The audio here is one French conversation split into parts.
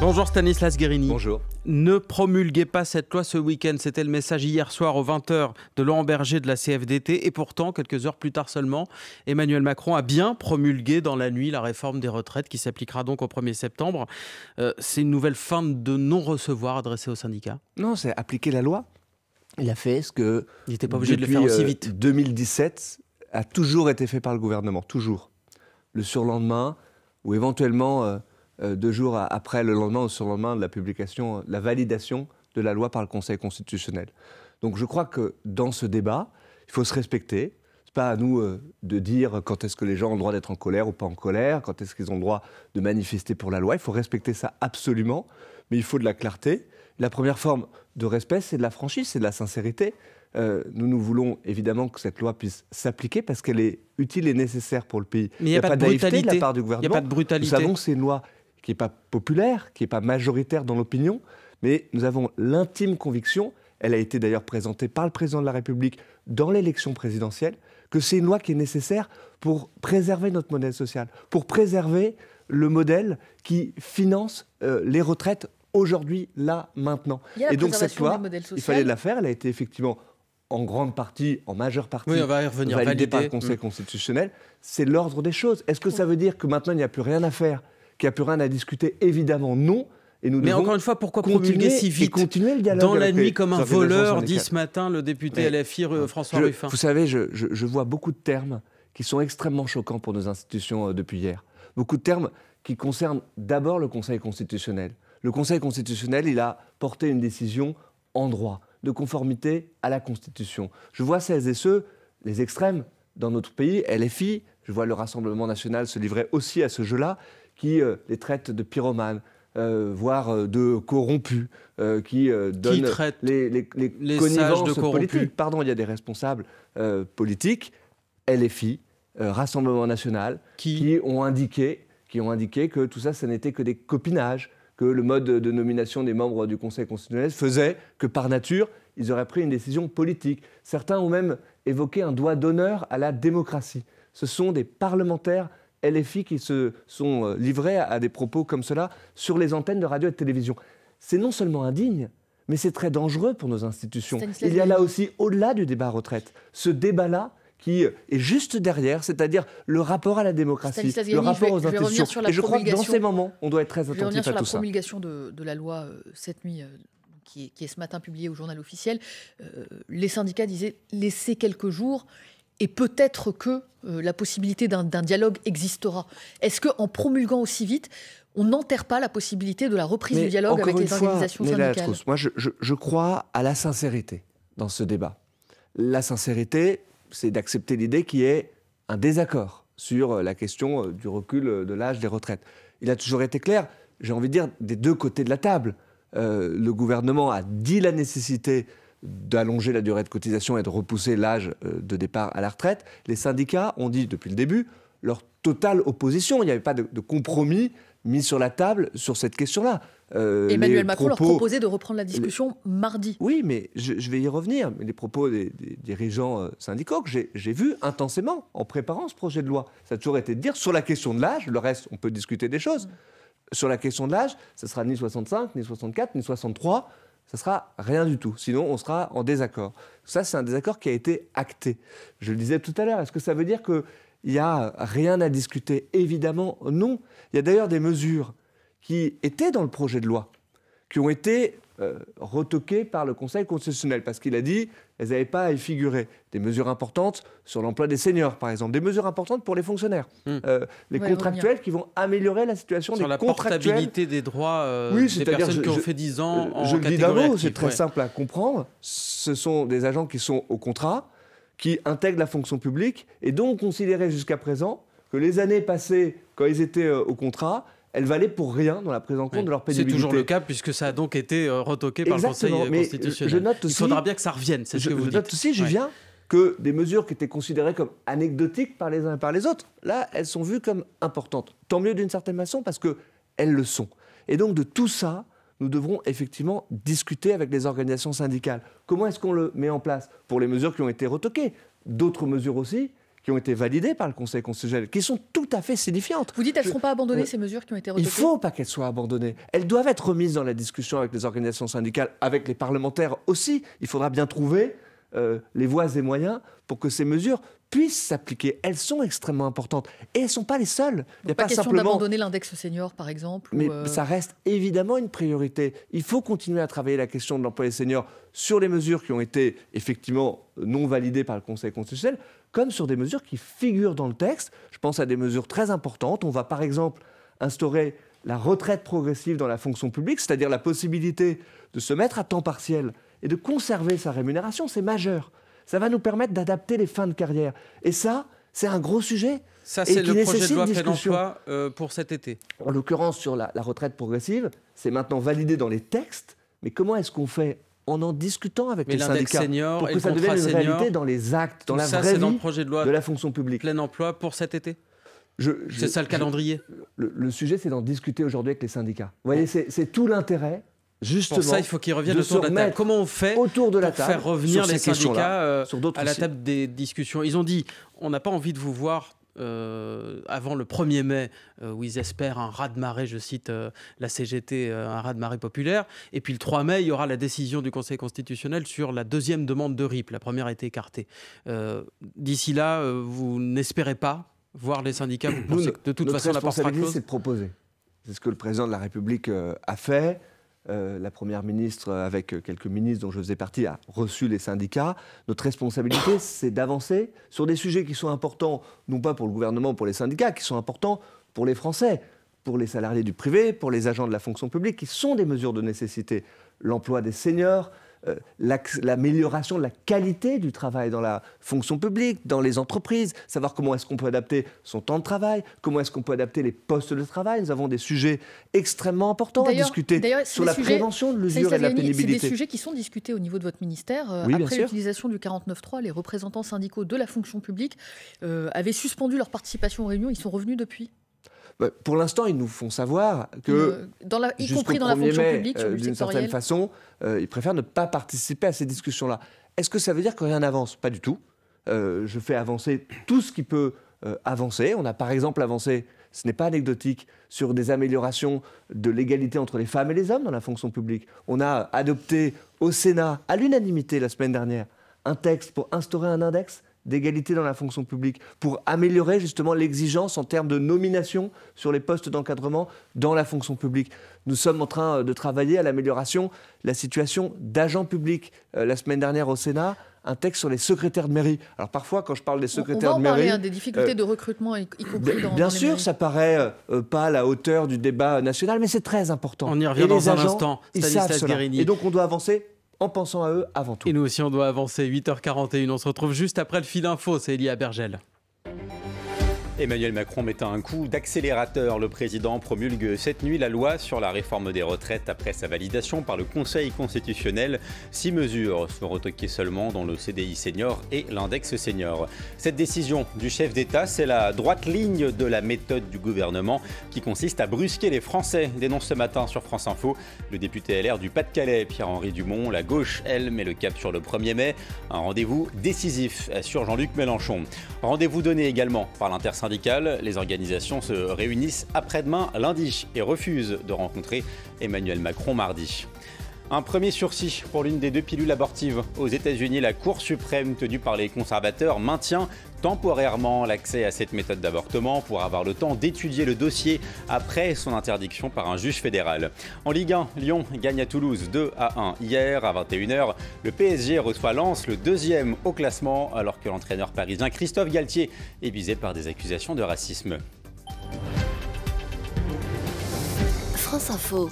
Bonjour Stanislas Guérini. Bonjour. Ne promulguez pas cette loi ce week-end. C'était le message hier soir aux 20h de Laurent Berger de la CFDT. Et pourtant, quelques heures plus tard seulement, Emmanuel Macron a bien promulgué dans la nuit la réforme des retraites qui s'appliquera donc au 1er septembre. Euh, c'est une nouvelle fin de non-recevoir adressée aux syndicats Non, c'est appliquer la loi. Il a fait ce que. Il n'était pas obligé de le faire aussi euh, vite. 2017 a toujours été fait par le gouvernement, toujours. Le surlendemain, ou éventuellement. Euh, euh, deux jours après, le lendemain ou sur le lendemain de la publication, la validation de la loi par le Conseil constitutionnel. Donc je crois que dans ce débat, il faut se respecter. C'est pas à nous euh, de dire quand est-ce que les gens ont le droit d'être en colère ou pas en colère, quand est-ce qu'ils ont le droit de manifester pour la loi. Il faut respecter ça absolument, mais il faut de la clarté. La première forme de respect, c'est de la franchise, c'est de la sincérité. Euh, nous, nous voulons évidemment que cette loi puisse s'appliquer parce qu'elle est utile et nécessaire pour le pays. Mais il n'y a, pas, de, brutalité de la part du gouvernement. Il n'y a pas de brutalité. Nous savons que c'est une loi qui n'est pas populaire, qui n'est pas majoritaire dans l'opinion, mais nous avons l'intime conviction, elle a été d'ailleurs présentée par le président de la République dans l'élection présidentielle, que c'est une loi qui est nécessaire pour préserver notre modèle social, pour préserver le modèle qui finance euh, les retraites aujourd'hui, là, maintenant. Et donc cette loi, il fallait la faire, elle a été effectivement en grande partie, en majeure partie, validée par le Conseil mm. constitutionnel. C'est l'ordre des choses. Est-ce que ça veut dire que maintenant il n'y a plus rien à faire qui a plus rien à discuter Évidemment non. Et nous mais encore une fois, pourquoi continuer si vite continuer le Dans la nuit, comme un voleur, dit ce matin le député LFI euh, François Ruffin. Vous savez, je, vois beaucoup de termes qui sont extrêmement choquants pour nos institutions euh, depuis hier. Beaucoup de termes qui concernent d'abord le Conseil constitutionnel. Le Conseil constitutionnel, il a porté une décision en droit, de conformité à la Constitution. Je vois celles et ceux, les extrêmes, dans notre pays, LFI, je vois le Rassemblement national se livrer aussi à ce jeu-là, qui euh, les traite de pyromanes, euh, voire euh, de corrompus qui euh, les, les, connivences de politiques. Pardon, il y a des responsables politiques, LFI, Rassemblement National, qui... qui... ont indiqué, qui ont indiqué que tout ça, ça n'était que des copinages, que le mode de nomination des membres du Conseil constitutionnel faisait que par nature, ils auraient pris une décision politique. Certains ont même évoqué un doigt d'honneur à la démocratie. Ce sont des parlementaires LFI qui se sont euh, livrés à des propos comme cela sur les antennes de radio et de télévision. C'est non seulement indigne, mais c'est très dangereux pour nos institutions. Il y a là aussi, au-delà du débat retraite, ce débat-là qui euh, est juste derrière, c'est-à-dire le rapport à la démocratie, le rapport aux institutions. je crois que dans ces moments, on doit être très attentif à tout ça. Je revenir sur la promulgation de, la loi euh, cette nuit. qui, est, ce matin publiée au journal officiel, les syndicats disaient laissez quelques jours, et peut-être que euh, la possibilité d'un dialogue existera. Est-ce qu'en promulguant aussi vite, on n'enterre pas la possibilité de la reprise du dialogue avec les organisations syndicales Moi, je, je, je crois à la sincérité dans ce débat. La sincérité, c'est d'accepter l'idée qu'il y ait un désaccord sur euh, la question euh, du recul de l'âge des retraites. Il a toujours été clair, j'ai envie de dire, des deux côtés de la table. le gouvernement a dit la nécessité d'allonger la durée de cotisation et de repousser l'âge euh, de départ à la retraite, les syndicats ont dit depuis le début leur totale opposition. Il n'y avait pas de, compromis mis sur la table sur cette question-là. Euh, Emmanuel Macron leur proposait de reprendre la discussion mardi. Oui, mais je, vais y revenir. Les propos des, dirigeants euh, syndicaux que j'ai vus intensément en préparant ce projet de loi, ça a toujours été de dire sur la question de l'âge, le reste, on peut discuter des choses. Mm. Sur la question de l'âge, ce sera ni 65, ni 64, ni 63 ça sera rien du tout. Sinon, on sera en désaccord. Ça, c'est un désaccord qui a été acté. Je le disais tout à l'heure, est-ce que ça veut dire qu'il n'y a rien à discuter Évidemment, non. Il y a d'ailleurs des mesures qui étaient dans le projet de loi, qui ont été euh, retoqué retoquées par le Conseil constitutionnel parce qu'il a dit qu'elles n'avaient pas à y figurer. Des mesures importantes sur l'emploi des seniors, par exemple. Des mesures importantes pour les fonctionnaires. Hmm. Euh, les contractuels qui vont améliorer la situation des la Sur la portabilité des droits euh, oui, des personnes qui ont fait 10 ans je, en Je le dis c'est très simple à comprendre. Ce sont des agents qui sont au contrat, qui intègrent la fonction publique et dont on considérait jusqu'à présent que les années passées, quand ils étaient au contrat, elle valait pour rien dans la prise en compte de leur pénibilité. C'est toujours le cas puisque ça a donc été euh, retoqué par le Conseil constitutionnel. Il faudra bien que ça revienne, c'est ce que vous dites. Je note aussi, je que des mesures qui étaient considérées comme anecdotiques par les uns et par les autres, là, elles sont vues comme importantes. Tant mieux d'une certaine façon parce qu'elles le sont. Et donc de tout ça, nous devrons effectivement discuter avec les organisations syndicales. Comment est-ce qu'on le met en place pour les mesures qui ont été retoquées D'autres mesures aussi qui ont été validées par le Conseil constitutionnel, qui sont tout à fait signifiantes. Vous dites qu'elles ne seront pas abandonnées, euh, ces mesures qui ont été retenues Il ne faut pas qu'elles soient abandonnées. Elles doivent être remises dans la discussion avec les organisations syndicales, avec les parlementaires aussi. Il faudra bien trouver euh, les voies et moyens pour que ces mesures puissent s'appliquer. Elles sont extrêmement importantes et elles ne sont pas les seules. Il n'y a pas, question simplement... d'abandonner l'index senior, par exemple. Mais euh, ça reste évidemment une priorité. Il faut continuer à travailler la question de l'emploi des seniors sur les mesures qui ont été effectivement non validées par le Conseil constitutionnel, comme sur des mesures qui figurent dans le texte. Je pense à des mesures très importantes. On va par exemple instaurer la retraite progressive dans la fonction publique, c'est-à-dire la possibilité de se mettre à temps partiel et de conserver sa rémunération, c'est majeur. Ça va nous permettre d'adapter les fins de carrière. Et ça, c'est un gros sujet. Ça, c'est le projet de loi fait euh, pour cet été. En l'occurrence, sur la retraite progressive, c'est maintenant validé dans les textes, mais comment est-ce qu'on fait en en discutant avec les syndicats pour que ça devienne une réalité dans les actes, dans la vraie vie dans le projet de, loi de la fonction publique. Plein emploi pour cet été c'est ça le calendrier le, sujet, c'est d'en discuter aujourd'hui avec les syndicats. Vous voyez, c'est tout l'intérêt, justement. Pour ça, il faut qu'ils reviennent de la table. Comment on fait autour de la pour faire revenir les syndicats euh, à la table des discussions Ils ont dit on n'a pas envie de vous voir euh, avant le 1er mai, euh, où ils espèrent un raz-de-marée, je cite euh, la CGT, un raz-de-marée populaire. Et puis le 3 mai, il y aura la décision du Conseil constitutionnel sur la deuxième demande de RIP. La première a été écartée. D'ici là, vous n'espérez pas voir les syndicats vous de toute façon, la responsabilité, c'est de proposer. C'est ce que le président de la République a fait. Euh, la Première ministre, euh, avec euh, quelques ministres dont je faisais partie, a reçu les syndicats. Notre responsabilité, c'est d'avancer sur des sujets qui sont importants, non pas pour le gouvernement, pour les syndicats, qui sont importants pour les Français, pour les salariés du privé, pour les agents de la fonction publique, qui sont des mesures de nécessité. L'emploi des seniors, euh, l'amélioration de la qualité du travail dans la fonction publique, dans les entreprises, savoir comment est-ce qu'on peut adapter son temps de travail, comment est-ce qu'on peut adapter les postes de travail. Nous avons des sujets extrêmement importants à discuter sur la prévention de l'usure et la pénibilité. C'est des sujets qui sont discutés au niveau de votre ministère. Euh, après l'utilisation du 49.3, les représentants syndicaux de la fonction publique euh, avaient suspendu leur participation aux réunions. Ils sont revenus depuis bah, pour l'instant, ils nous font savoir que, y compris dans la fonction publique, euh, d'une certaine façon, euh, ils préfèrent ne pas participer à ces discussions-là. Est-ce que ça veut dire que rien n'avance Pas du tout. Euh, je fais avancer tout ce qui peut avancer. On a par exemple avancé, ce n'est pas anecdotique, sur des améliorations de l'égalité entre les femmes et les hommes dans la fonction publique. On a adopté au Sénat, à l'unanimité la semaine dernière, un texte pour instaurer un index d'égalité dans la fonction publique pour améliorer justement l'exigence en termes de nomination sur les postes d'encadrement dans la fonction publique. Nous sommes en train euh, de travailler à l'amélioration de la situation d'agents publics. Euh, la semaine dernière au Sénat, un texte sur les secrétaires de mairie. Alors parfois, quand je parle des secrétaires on va de mairie, parler, hein, des difficultés euh, de recrutement, y, compris ben, dans, Bien sûr, ça paraît pas à la hauteur du débat national, mais c'est très important. On y revient dans un instant. Et donc on doit avancer en pensant à eux avant tout. Et nous aussi, on doit avancer 8h41. On se retrouve juste après le fil info. C'est Elia Bergel. Emmanuel Macron met un coup d'accélérateur, le président promulgue cette nuit la loi sur la réforme des retraites après sa validation par le Conseil constitutionnel. Six mesures sont retoquées seulement dans le CDI senior et l'index senior. Cette décision du chef d'État, c'est la droite ligne de la méthode du gouvernement qui consiste à brusquer les Français, dénonce ce matin sur France Info le député LR du Pas-de-Calais, Pierre-Henri Dumont. La gauche, elle, met le cap sur le 1er mai. Un rendez-vous décisif sur Jean-Luc Mélenchon. Rendez-vous donné également par l'intersyndicale les organisations se réunissent après-demain lundi et refusent de rencontrer Emmanuel Macron mardi. Un premier sursis pour l'une des deux pilules abortives. Aux États-Unis, la Cour suprême tenue par les conservateurs maintient temporairement l'accès à cette méthode d'avortement pour avoir le temps d'étudier le dossier après son interdiction par un juge fédéral. En Ligue 1, Lyon gagne à Toulouse 2 à 1 hier à 21h. Le PSG reçoit Lens, le deuxième au classement, alors que l'entraîneur parisien Christophe Galtier est visé par des accusations de racisme. France Info.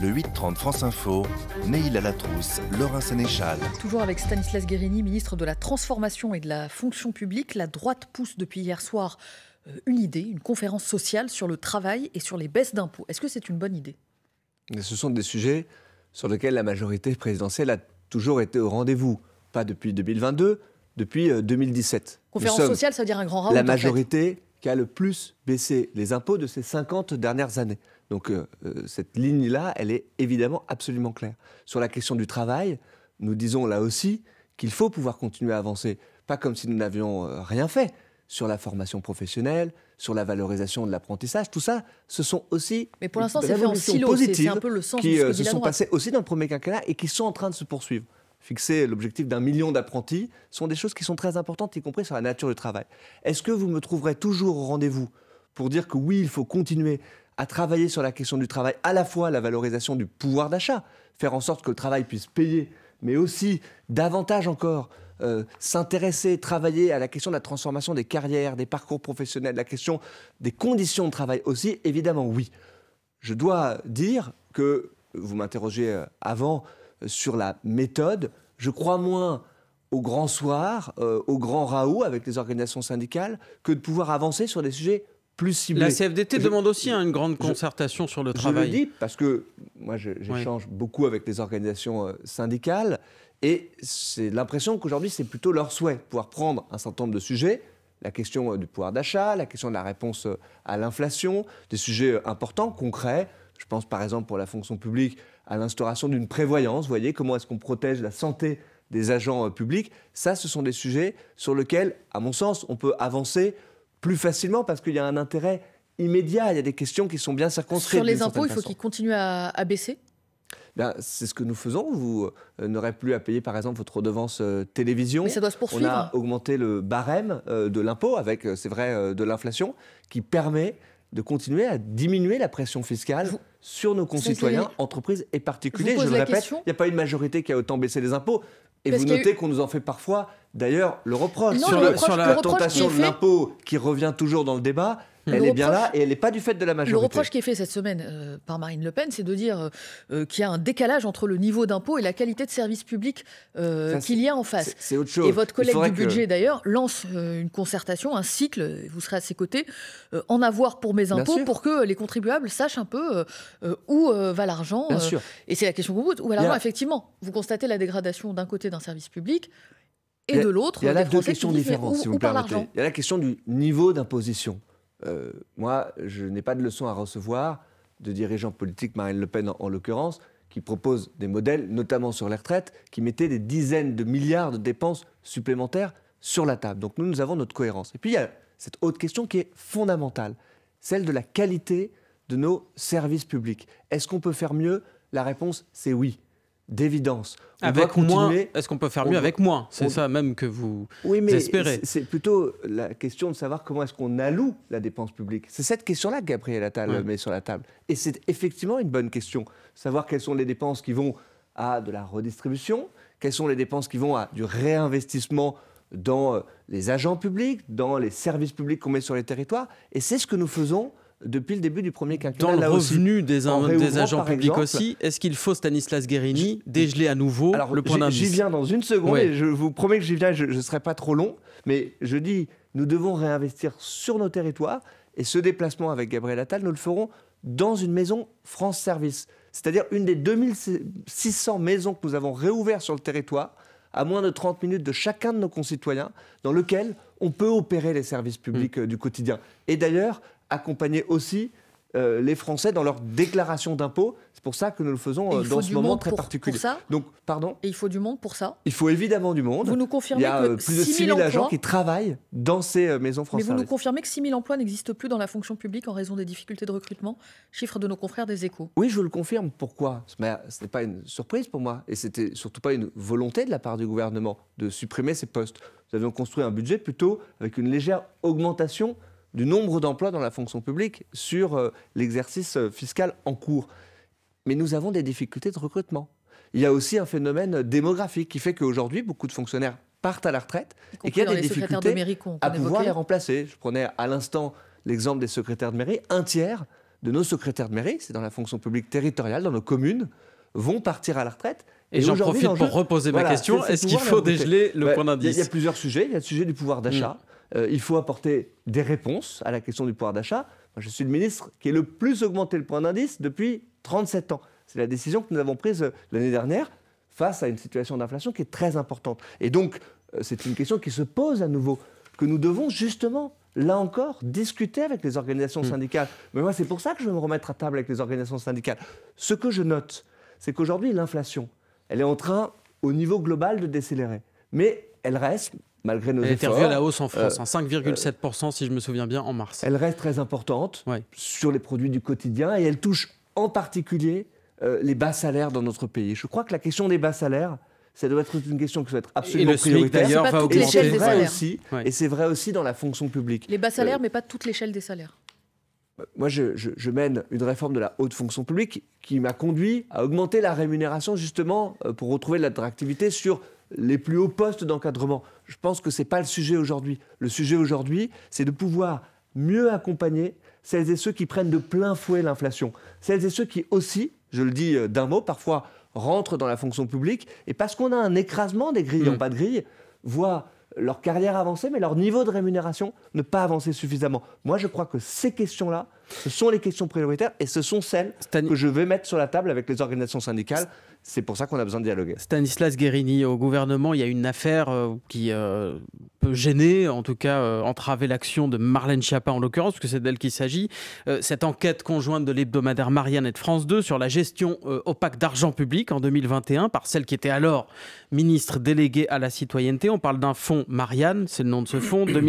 Le 8-30 France Info, Neil Alatrousse, Laurent Sénéchal. Toujours avec Stanislas Guérini, ministre de la Transformation et de la Fonction publique, la droite pousse depuis hier soir euh, une idée, une conférence sociale sur le travail et sur les baisses d'impôts. Est-ce que c'est une bonne idée Ce sont des sujets sur lesquels la majorité présidentielle a toujours été au rendez-vous. Pas depuis 2022, depuis 2017. Euh, conférence sociale, ça veut dire un grand rassemblement. La majorité qui a le plus baissé les impôts de ces 50 dernières années. Donc euh, euh, cette ligne-là, elle est évidemment absolument claire. Sur la question du travail, nous disons là aussi qu'il faut pouvoir continuer à avancer, pas comme si nous n'avions euh, rien fait sur la formation professionnelle, sur la valorisation de l'apprentissage, tout ça, ce sont aussi Mais pour l'instant, c'est fait en silo, c'est un peu le sens qui de se sont passés aussi dans le premier quinquennat et qui sont en train de se poursuivre. Fixer l'objectif d'un million d'apprentis sont des choses qui sont très importantes, y compris sur la nature du travail. Est-ce que vous me trouverez toujours au rendez-vous pour dire que oui, il faut continuer à travailler sur la question du travail, à la fois la valorisation du pouvoir d'achat, faire en sorte que le travail puisse payer, mais aussi davantage encore euh, s'intéresser, travailler à la question de la transformation des carrières, des parcours professionnels, la question des conditions de travail aussi, évidemment oui. Je dois dire que vous m'interrogez euh, avant euh, sur la méthode, je crois moins au grand soir, au grand Raoult avec les organisations syndicales, que de pouvoir avancer sur des sujets la CFDT demande aussi hein, une grande concertation sur le travail. Je dis parce que moi, j'échange beaucoup avec les organisations euh, syndicales et c'est l'impression qu'aujourd'hui, c'est plutôt leur souhait de pouvoir prendre un certain nombre de sujets la question euh, du pouvoir d'achat, la question de la réponse euh, à l'inflation, des sujets importants, concrets. Je pense par exemple pour la fonction publique à l'instauration d'une prévoyance. Vous voyez comment est-ce qu'on protège la santé des agents publics. Ça, ce sont des sujets sur lesquels, à mon sens, on peut avancer plus facilement parce qu'il y a un intérêt immédiat. Il y a des questions qui sont bien circonscrites. Sur les impôts, il faut qu'ils continuent à, baisser ben, c'est ce que nous faisons. Vous euh, n'aurez plus à payer, par exemple, votre redevance euh, télévision. Mais ça doit se poursuivre. On a augmenté le barème euh, de l'impôt avec, c'est vrai, de l'inflation, qui permet de continuer à diminuer la pression fiscale sur nos concitoyens, entreprises et particuliers. Je le répète, il n'y a pas une majorité qui a autant baissé les impôts. Et vous notez qu'on nous en fait parfois, d'ailleurs, le reproche sur, la, tentation de l'impôt qui revient toujours dans le débat. Elle est bien là et elle n'est pas du fait de la majorité. Le reproche qui est fait cette semaine euh, par Marine Le Pen, c'est de dire euh, euh, qu'il y a un décalage entre le niveau d'impôt et la qualité de service public qu'il y a en face. C'est autre chose. Et votre collègue du budget, d'ailleurs, lance une concertation, un cycle, vous serez à ses côtés, en avoir pour mes impôts, pour que les contribuables sachent un peu où va l'argent. et c'est la question qu'on pose. Où va l'argent, effectivement Vous constatez la dégradation d'un côté d'un service public et de l'autre. Il y a là deux questions différentes, si vous permettez. Il y a la question du niveau d'imposition. Euh, moi, je n'ai pas de leçon à recevoir de dirigeants politiques, Marine Le Pen en, en l'occurrence, qui proposent des modèles, notamment sur les retraites, qui mettaient des dizaines de milliards de dépenses supplémentaires sur la table. Donc nous, nous avons notre cohérence. Et puis il y a cette autre question qui est fondamentale, celle de la qualité de nos services publics. Est-ce qu'on peut faire mieux La réponse, c'est oui d'évidence. Avec moins, est-ce qu'on peut faire mieux avec moins C'est ça même que vous oui, mais espérez. C'est plutôt la question de savoir comment est-ce qu'on alloue la dépense publique. C'est cette question-là que Gabriel Attal met sur la table. Et c'est effectivement une bonne question. Savoir quelles sont les dépenses qui vont à de la redistribution, quelles sont les dépenses qui vont à du réinvestissement dans euh, les agents publics, dans les services publics qu'on met sur les territoires. Et c'est ce que nous faisons depuis le début du premier quinquennat. Dans le revenu des, des, agents publics aussi, est-ce qu'il faut Stanislas Guérini dégeler à nouveau le point J'y viens dans une seconde et je vous promets que j'y viens, je ne serai pas trop long, mais je dis, nous devons réinvestir sur nos territoires et ce déplacement avec Gabriel Attal, nous le ferons dans une maison France Service, c'est-à-dire une des 2600 maisons que nous avons réouvertes sur le territoire, à moins de 30 minutes de chacun de nos concitoyens, dans lequel on peut opérer les services publics mm. euh, du quotidien. Et d'ailleurs, accompagner aussi euh, les Français dans leur déclaration d'impôts. C'est pour ça que nous le faisons euh, dans ce moment très particulier. Pour ça Donc, pardon. Et il faut du monde pour ça Il faut évidemment du monde. Vous nous confirmez il y a que euh, plus de 6 000 agents qui travaillent dans ces maisons françaises. Mais vous nous confirmez que 6 000 emplois n'existent plus dans la fonction publique en raison des difficultés de recrutement, chiffre de nos confrères des échos. Oui, je le confirme. Pourquoi Ce n'est pas une surprise pour moi. Et c'était surtout pas une volonté de la part du gouvernement de supprimer ces postes. Nous avions construit un budget plutôt avec une légère augmentation du nombre d'emplois dans la fonction publique sur euh, l'exercice euh, fiscal en cours. Mais nous avons des difficultés de recrutement. Il y a aussi un phénomène démographique qui fait qu'aujourd'hui, beaucoup de fonctionnaires partent à la retraite et qu'il y a des difficultés à pouvoir les remplacer. Je prenais à l'instant l'exemple des secrétaires de mairie. Un tiers de nos secrétaires de mairie, c'est dans la fonction publique territoriale, dans nos communes, vont partir à la retraite. Et, j'en profite pour reposer ma question. Est-ce qu'il faut dégeler le point d'indice Il y, a plusieurs sujets. Il y a le sujet du pouvoir d'achat. Mm. Euh, il faut apporter des réponses à la question du pouvoir d'achat. Je suis le ministre qui a le plus augmenté le point d'indice depuis 37 ans. C'est la décision que nous avons prise euh, l'année dernière face à une situation d'inflation qui est très importante. Et donc, euh, c'est une question qui se pose à nouveau, que nous devons justement, là encore, discuter avec les organisations mm. syndicales. Mais moi, c'est pour ça que je veux me remettre à table avec les organisations syndicales. Ce que je note, c'est qu'aujourd'hui, l'inflation, elle est en train, au niveau global, de décélérer. Mais elle reste malgré nos elle efforts. à la hausse en France, euh, hein, en 5,7% si je me souviens bien, en mars. Elle reste très importante sur les produits du quotidien et elle touche en particulier euh, les bas salaires dans notre pays. Je crois que la question des bas salaires, ça doit être une question qui doit être absolument prioritaire. d'ailleurs Et c'est vrai, aussi, et c'est vrai aussi dans la fonction publique. Les bas salaires, euh, mais pas toute l'échelle des salaires. Bah, moi, je, je, mène une réforme de la haute fonction publique qui m'a conduit à augmenter la rémunération justement pour retrouver l'attractivité sur les plus hauts postes d'encadrement. Je pense que ce n'est pas le sujet aujourd'hui. Le sujet aujourd'hui, c'est de pouvoir mieux accompagner celles et ceux qui prennent de plein fouet l'inflation. Celles et ceux qui aussi, je le dis euh, d'un mot, parfois rentrent dans la fonction publique et parce qu'on a un écrasement des grilles mm. pas de grille, voient leur carrière avancer mais leur niveau de rémunération ne pas avancer suffisamment. Moi, je crois que ces questions-là, ce sont les questions prioritaires et ce sont celles que je vais mettre sur la table avec les organisations syndicales. C'est pour ça qu'on a besoin de dialoguer. Stanislas Guérini, au gouvernement, il y a une affaire euh, qui euh, peut gêner, en tout cas euh, entraver l'action de Marlène Schiappa en l'occurrence, parce que c'est d'elle qu'il s'agit. cette enquête conjointe de l'hebdomadaire Marianne et de France 2 sur la gestion opaque d'argent public en 2021 par celle qui était alors ministre déléguée à la citoyenneté. On parle d'un fonds Marianne, c'est le nom de ce fonds, 2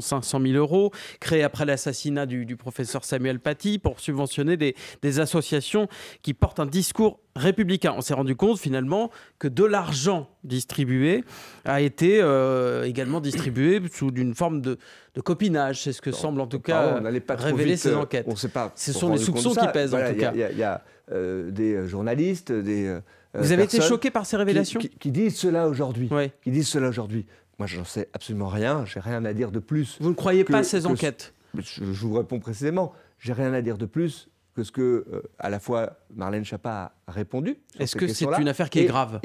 500 000 euros, créé après l'assassinat du, du professeur Samuel Samuel pour subventionner des, associations qui portent un discours républicain. On s'est rendu compte finalement que de l'argent distribué a été euh, également distribué sous une forme de, copinage. C'est ce que semble en tout cas on pas révéler ces euh, enquêtes. On sait pas, ce sont les soupçons qui pèsent en tout cas. Il y a, euh, des journalistes, des... Vous avez été choqué par ces révélations qui, disent cela aujourd'hui. Qui disent cela aujourd'hui. Moi, j'en sais absolument rien. J'ai rien à dire de plus. Vous ne croyez pas à ces enquêtes je vous réponds précisément. J'ai rien à dire de plus que ce que, euh, à la fois, Marlène Schiappa a répondu. Est-ce que c'est une affaire qui est grave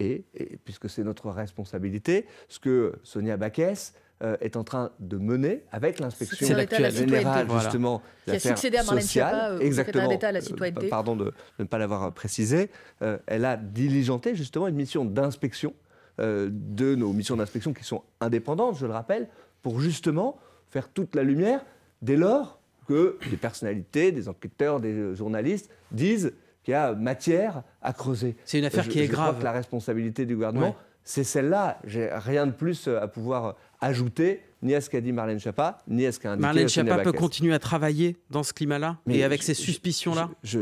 et, et, puisque c'est notre responsabilité, ce que Sonia Baquès euh, est en train de mener avec l'inspection générale justement qui euh, exactement pardon de, ne pas l'avoir précisé. elle a diligenté justement une mission d'inspection de nos missions d'inspection qui sont indépendantes, je le rappelle, pour justement faire toute la lumière dès lors que des personnalités, des enquêteurs, des journalistes disent qu'il y a matière à creuser. C'est une affaire qui est je grave. Crois que la responsabilité du gouvernement, c'est celle-là. J'ai rien de plus euh, à pouvoir ajouter ni à ce qu'a dit Marlène Schiappa, ni à ce qu'a indiqué Marlène Schiappa peut continuer à travailler dans ce climat-là et avec ces suspicions-là je,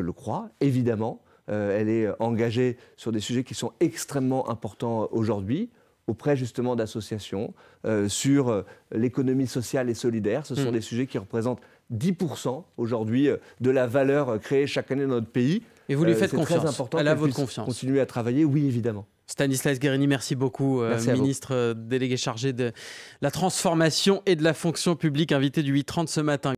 le crois, évidemment. Euh, elle est engagée sur des sujets qui sont extrêmement importants euh, aujourd'hui auprès justement d'associations euh, sur euh, l'économie sociale et solidaire. Ce sont mm. des sujets qui représentent 10% aujourd'hui euh, de la valeur créée chaque année dans notre pays. Et vous lui faites confiance. Elle a votre confiance. Continuer à travailler, oui, évidemment. Stanislas Guérini, merci beaucoup, ministre délégué chargé de la transformation et de la fonction publique, invité du 830 ce matin.